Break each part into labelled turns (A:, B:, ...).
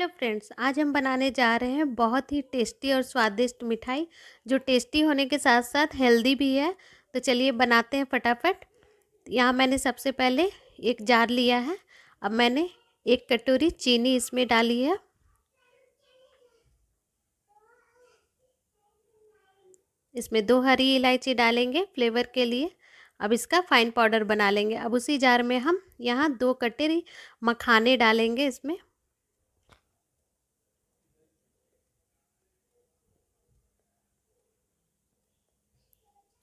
A: hello friends आज हम बनाने जा रहे हैं बहुत ही टेस्टी और स्वादिष्ट मिठाई जो टेस्टी होने के साथ साथ हेल्दी भी है तो चलिए बनाते हैं फटाफट यहाँ मैंने सबसे पहले एक जार लिया है अब मैंने एक कटोरी चीनी इसमें डाली है इसमें दो हरी इलायची डालेंगे फ्लेवर के लिए अब इसका फाइन पाउडर बना लेंगे अब उसी जार में हम यहाँ दो कटोरी मखाने डालेंगे इसमें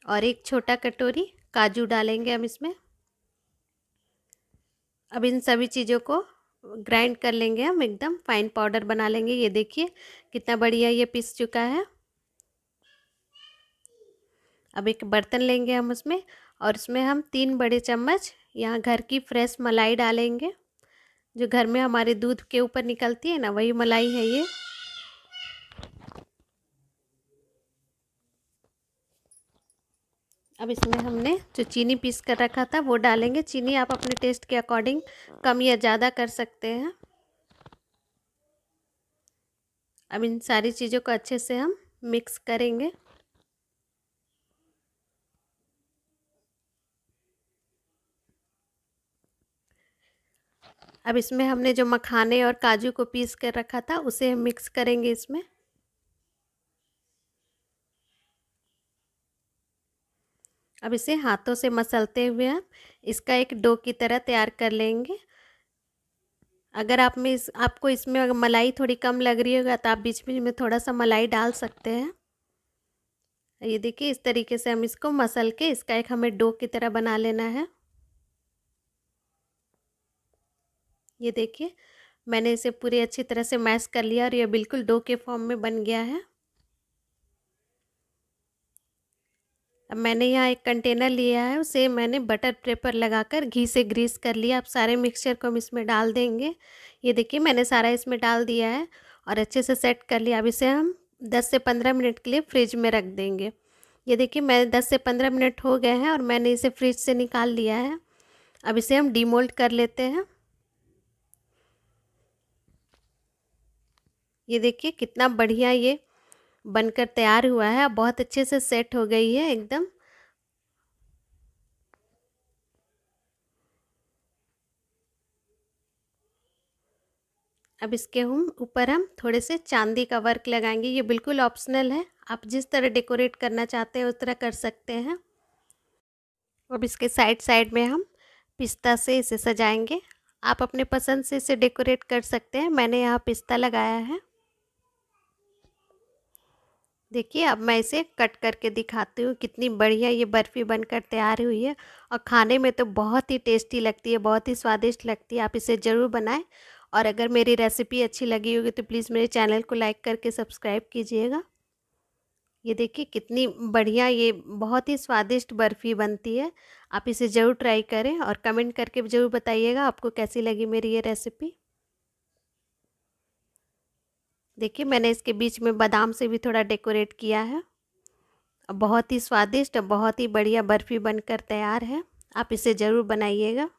A: और एक छोटा कटोरी काजू डालेंगे हम इसमें अब इन सभी चीज़ों को ग्राइंड कर लेंगे हम एकदम फाइन पाउडर बना लेंगे ये देखिए कितना बढ़िया ये पिस चुका है अब एक बर्तन लेंगे हम उसमें और इसमें हम तीन बड़े चम्मच यहाँ घर की फ्रेश मलाई डालेंगे जो घर में हमारे दूध के ऊपर निकलती है ना वही मलाई है ये अब इसमें हमने जो चीनी पीस कर रखा था वो डालेंगे चीनी आप अपने टेस्ट के अकॉर्डिंग कम या ज़्यादा कर सकते हैं अब इन सारी चीज़ों को अच्छे से हम मिक्स करेंगे अब इसमें हमने जो मखाने और काजू को पीस कर रखा था उसे हम मिक्स करेंगे इसमें अब इसे हाथों से मसलते हुए आप इसका एक डो की तरह तैयार कर लेंगे अगर आप में इस आपको इसमें मलाई थोड़ी कम लग रही होगा तो आप बीच बीच में थोड़ा सा मलाई डाल सकते हैं ये देखिए इस तरीके से हम इसको मसल के इसका एक हमें डो की तरह बना लेना है ये देखिए मैंने इसे पूरी अच्छी तरह से मैश कर लिया और ये बिल्कुल डो के फॉर्म में बन गया है अब मैंने यहाँ एक कंटेनर लिया है उसे मैंने बटर पेपर लगाकर घी से ग्रीस कर लिया अब सारे मिक्सचर को हम इसमें डाल देंगे ये देखिए मैंने सारा इसमें डाल दिया है और अच्छे से सेट कर लिया अब इसे हम 10 से 15 मिनट के लिए फ्रिज में रख देंगे ये देखिए मैंने 10 से 15 मिनट हो गए हैं और मैंने इसे फ्रिज से निकाल लिया है अब इसे हम डीमोल्ड कर लेते हैं ये देखिए कितना बढ़िया ये बनकर तैयार हुआ है बहुत अच्छे से सेट हो गई है एकदम अब इसके हम ऊपर हम थोड़े से चांदी का वर्क लगाएंगे ये बिल्कुल ऑप्शनल है आप जिस तरह डेकोरेट करना चाहते हैं उस तरह कर सकते हैं अब इसके साइड साइड में हम पिस्ता से इसे सजाएंगे आप अपने पसंद से इसे डेकोरेट कर सकते हैं मैंने यहाँ पिस्ता लगाया है देखिए अब मैं इसे कट करके दिखाती हूँ कितनी बढ़िया ये बर्फ़ी बनकर तैयार हुई है और खाने में तो बहुत ही टेस्टी लगती है बहुत ही स्वादिष्ट लगती है आप इसे ज़रूर बनाएं और अगर मेरी रेसिपी अच्छी लगी होगी तो प्लीज़ मेरे चैनल को लाइक करके सब्सक्राइब कीजिएगा ये देखिए कितनी बढ़िया ये बहुत ही स्वादिष्ट बर्फ़ी बनती है आप इसे ज़रूर ट्राई करें और कमेंट करके ज़रूर बताइएगा आपको कैसी लगी मेरी ये रेसिपी देखिए मैंने इसके बीच में बादाम से भी थोड़ा डेकोरेट किया है बहुत ही स्वादिष्ट बहुत ही बढ़िया बर्फ़ी बनकर तैयार है आप इसे ज़रूर बनाइएगा